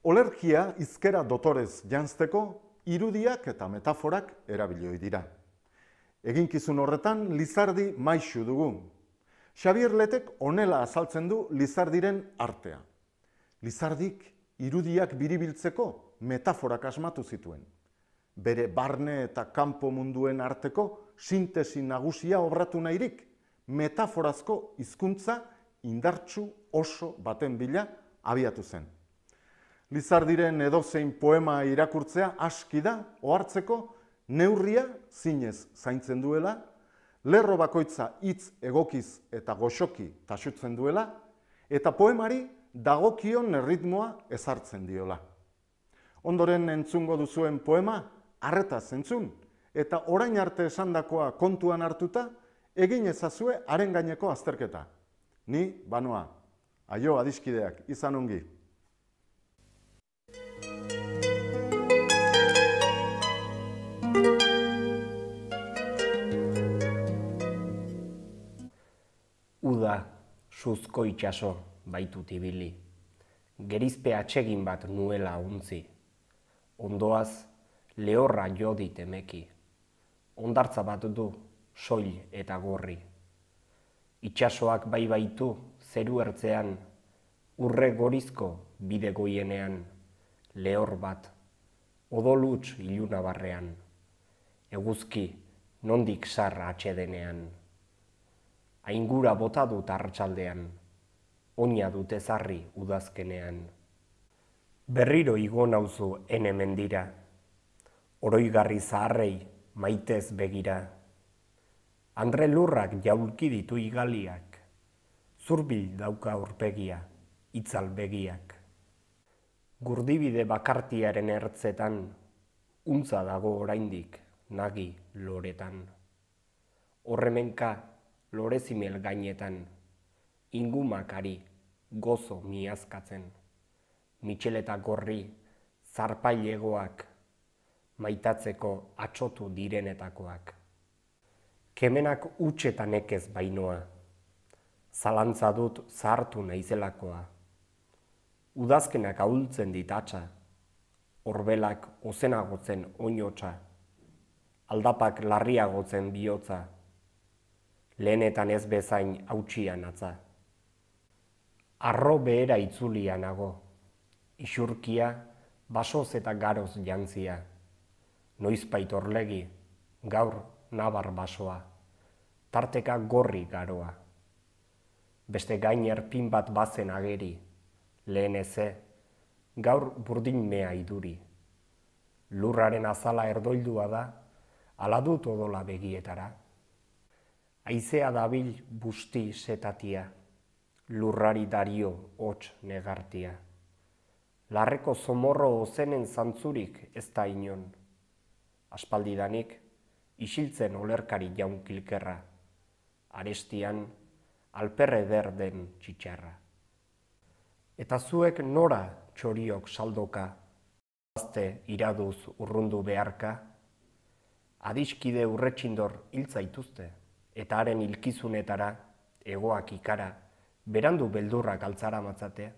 Olerkia izkera dotorez jantzteko, irudiak eta metaforak erabilioi dira. Eginkizun horretan, Lizardi maixu dugu. Xavier Letek onela azaltzen du Lizardiren artea. Lizardik irudiak biribiltzeko metaforak asmatu zituen. Bere barne eta kanpo munduen arteko sintesi nagusia obratu nahirik, metaforazko hizkuntza indartsu oso baten bila abiatu zen. Lizardiren edozein poema irakurtzea aski da ohartzeko neurria zinez zaintzen duela, lerro bakoitza hitz egokiz eta goxoki tasutzen duela eta poemari dagokion erritmoa ezartzen diola. Ondoren entzungo duzuen poema harreta zentzun eta orain arte esandakoa kontuan hartuta egin ezazue haren gaineko azterketa. Ni banoa. Aio adiskideak izan ongi. suzko itxaso baitu tibili, Gerizpe atsegin bat nuela untzi. Ondoaz, lehorra jodit emeki. Ondartza bat du, soil eta gorri. Itxasoak bai baitu, zeru ertzean, urre gorizko bide goienean, lehor bat, odolutz iluna barrean. Eguzki, nondik sarra atxedenean aingura bota dut hartxaldean, onia dute ezarri udazkenean. Berriro igo nauzu ene mendira, oroigarri zaharrei maitez begira. Andre lurrak jaulki ditu igaliak, zurbil dauka urpegia, itzal begiak. Gurdibide bakartiaren ertzetan, untza dago oraindik nagi loretan. Horremenka lorezimel gainetan, ingumakari gozo miazkatzen, mitxeleta gorri zarpailegoak maitatzeko atxotu direnetakoak. Kemenak utxetan ekez bainoa, zalantza dut zartu naizelakoa, udazkenak ahultzen ditatxa, orbelak ozenagotzen oinotxa, aldapak larriagotzen bihotza, lehenetan ez bezain hautsian atza. Arro behera itzulia nago, isurkia, basoz eta garoz jantzia. Noizpait orlegi, gaur nabar basoa, tarteka gorri garoa. Beste gain erpin bat bazen ageri, lehen eze, gaur burdin mea iduri. Lurraren azala erdoildua da, aladut odola begietara. Aizea dabil busti setatia, lurrari dario hots negartia. Larreko zomorro ozenen zantzurik ez da inon. Aspaldidanik, isiltzen olerkari jaun kilkerra. Arestian, alperre berden txitxarra. Eta zuek nora txoriok saldoka, azte iraduz urrundu beharka, adiskide urretxindor hiltzaituzte eta haren ilkizunetara, egoak ikara, berandu beldurrak altzara matzatea.